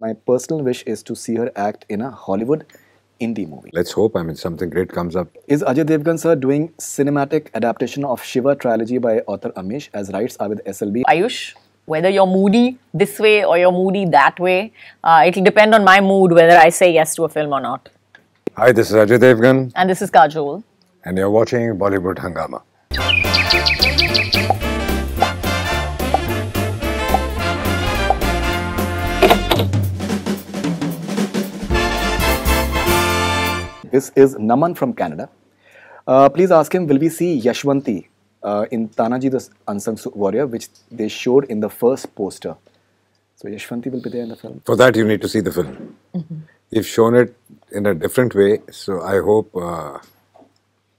My personal wish is to see her act in a Hollywood indie movie. Let's hope, I mean, something great comes up. Is Ajay Devgan sir doing cinematic adaptation of Shiva trilogy by author Amish as rights are with SLB? Ayush, whether you're moody this way or you're moody that way, uh, it'll depend on my mood whether I say yes to a film or not. Hi, this is Ajay Devgan. And this is Kajol. And you're watching Bollywood Hangama. This is Naman from Canada. Uh, please ask him, will we see Yashwanti uh, in Tanaji the Unsung Warrior, which they showed in the first poster? So Yashwanti will be there in the film. For that, you need to see the film. Mm-hmm. You've shown it in a different way, so I hope uh,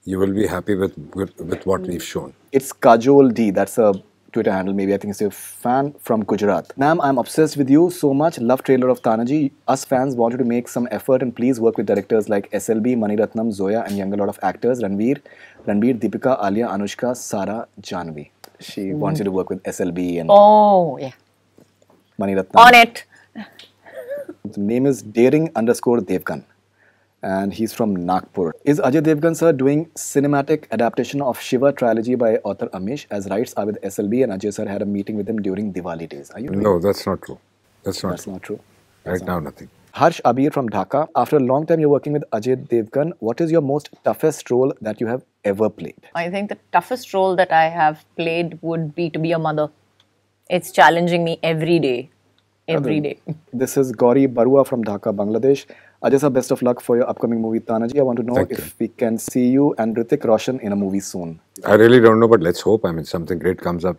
you will be happy with, with, with what mm-hmm. we've shown. It's Kajol D. That's a Twitter handle, maybe I think it's a fan from Gujarat. Nam, I'm obsessed with you so much. Love trailer of Tanaji. Us fans want you to make some effort and please work with directors like SLB, Mani Ratnam, Zoya, and younger lot of actors Ranveer, Ranveer, Deepika, Alia, Anushka, Sara, Janvi. She mm. wants you to work with SLB and. Oh, yeah. Mani Ratnam. On it. the name is Daring underscore Devgan and he's from Nagpur. Is Ajay Devgan sir doing cinematic adaptation of Shiva trilogy by author Amish as rights are with SLB and Ajay sir had a meeting with him during Diwali days. Are you doing? No, that's not true. That's not that's true. not true. That's right not now, nothing. Harsh Abir from Dhaka. After a long time, you're working with Ajay Devgan. What is your most toughest role that you have ever played? I think the toughest role that I have played would be to be a mother. It's challenging me every day every day. This is Gauri Barua from Dhaka, Bangladesh. Ajasa, best of luck for your upcoming movie Tanaji. I want to know Thank if you. we can see you and Ritik Roshan in a movie soon. I really don't know, but let's hope. I mean, something great comes up.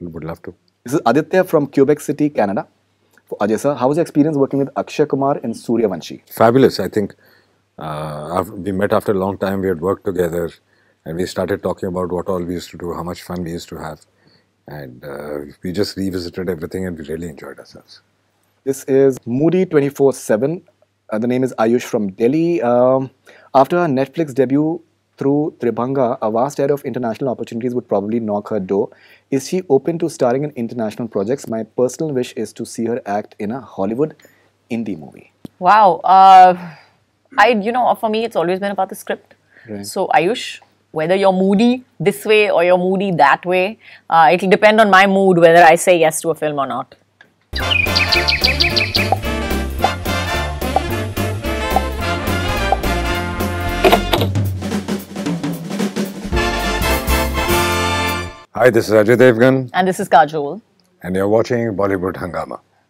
Would love to. This is Aditya from Quebec City, Canada. Ajay sir, how was your experience working with Akshay Kumar in Suryavanshi? Fabulous. I think uh, we met after a long time. We had worked together and we started talking about what all we used to do, how much fun we used to have. And uh, we just revisited everything and we really enjoyed ourselves. This is Moody 24-7. Uh, the name is Ayush from Delhi. Um, after her Netflix debut through Tribhanga, a vast array of international opportunities would probably knock her door. Is she open to starring in international projects? My personal wish is to see her act in a Hollywood indie movie. Wow. Uh, I, you know, for me, it's always been about the script. Right. So, Ayush, whether you're moody this way or you're moody that way, uh, it'll depend on my mood whether I say yes to a film or not. Hi, this is Ajay Devgan. And this is Kajol. And you're watching Bollywood Hangama.